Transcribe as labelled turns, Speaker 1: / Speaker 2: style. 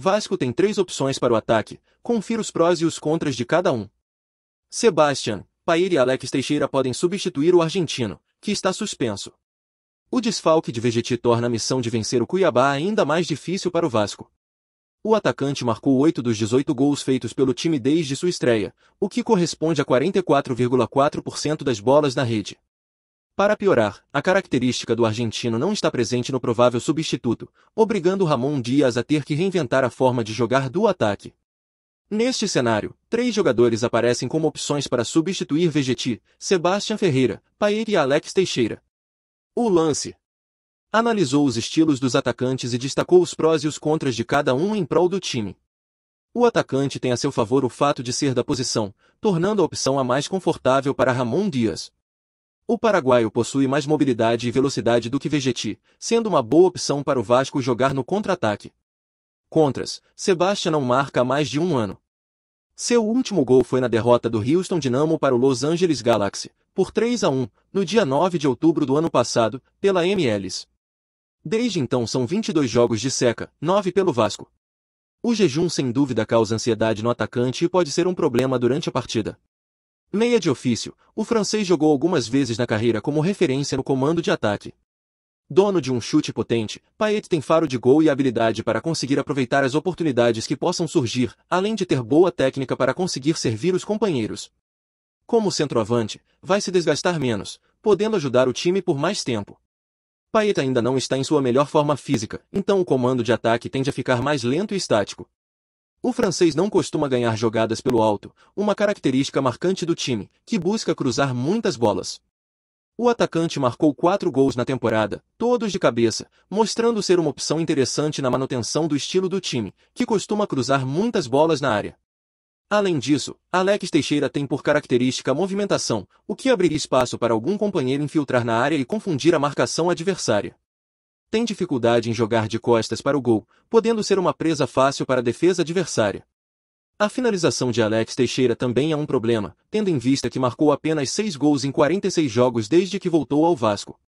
Speaker 1: Vasco tem três opções para o ataque, confira os prós e os contras de cada um. Sebastian, Pair e Alex Teixeira podem substituir o argentino, que está suspenso. O desfalque de Vegeti torna a missão de vencer o Cuiabá ainda mais difícil para o Vasco. O atacante marcou 8 dos 18 gols feitos pelo time desde sua estreia, o que corresponde a 44,4% das bolas na rede. Para piorar, a característica do argentino não está presente no provável substituto, obrigando Ramon Dias a ter que reinventar a forma de jogar do ataque. Neste cenário, três jogadores aparecem como opções para substituir Vegeti, Sebastian Ferreira, Paet e Alex Teixeira. O lance analisou os estilos dos atacantes e destacou os prós e os contras de cada um em prol do time. O atacante tem a seu favor o fato de ser da posição, tornando a opção a mais confortável para Ramon Dias, o paraguaio possui mais mobilidade e velocidade do que Vegeti, sendo uma boa opção para o Vasco jogar no contra-ataque. Contras, Sebastian não marca há mais de um ano. Seu último gol foi na derrota do Houston Dynamo para o Los Angeles Galaxy, por 3 a 1, no dia 9 de outubro do ano passado, pela MLS. Desde então são 22 jogos de seca, 9 pelo Vasco. O jejum sem dúvida causa ansiedade no atacante e pode ser um problema durante a partida. Meia de ofício, o francês jogou algumas vezes na carreira como referência no comando de ataque. Dono de um chute potente, Paet tem faro de gol e habilidade para conseguir aproveitar as oportunidades que possam surgir, além de ter boa técnica para conseguir servir os companheiros. Como centroavante, vai se desgastar menos, podendo ajudar o time por mais tempo. Paet ainda não está em sua melhor forma física, então o comando de ataque tende a ficar mais lento e estático. O francês não costuma ganhar jogadas pelo alto, uma característica marcante do time, que busca cruzar muitas bolas. O atacante marcou quatro gols na temporada, todos de cabeça, mostrando ser uma opção interessante na manutenção do estilo do time, que costuma cruzar muitas bolas na área. Além disso, Alex Teixeira tem por característica a movimentação, o que abriria espaço para algum companheiro infiltrar na área e confundir a marcação adversária tem dificuldade em jogar de costas para o gol, podendo ser uma presa fácil para a defesa adversária. A finalização de Alex Teixeira também é um problema, tendo em vista que marcou apenas seis gols em 46 jogos desde que voltou ao Vasco.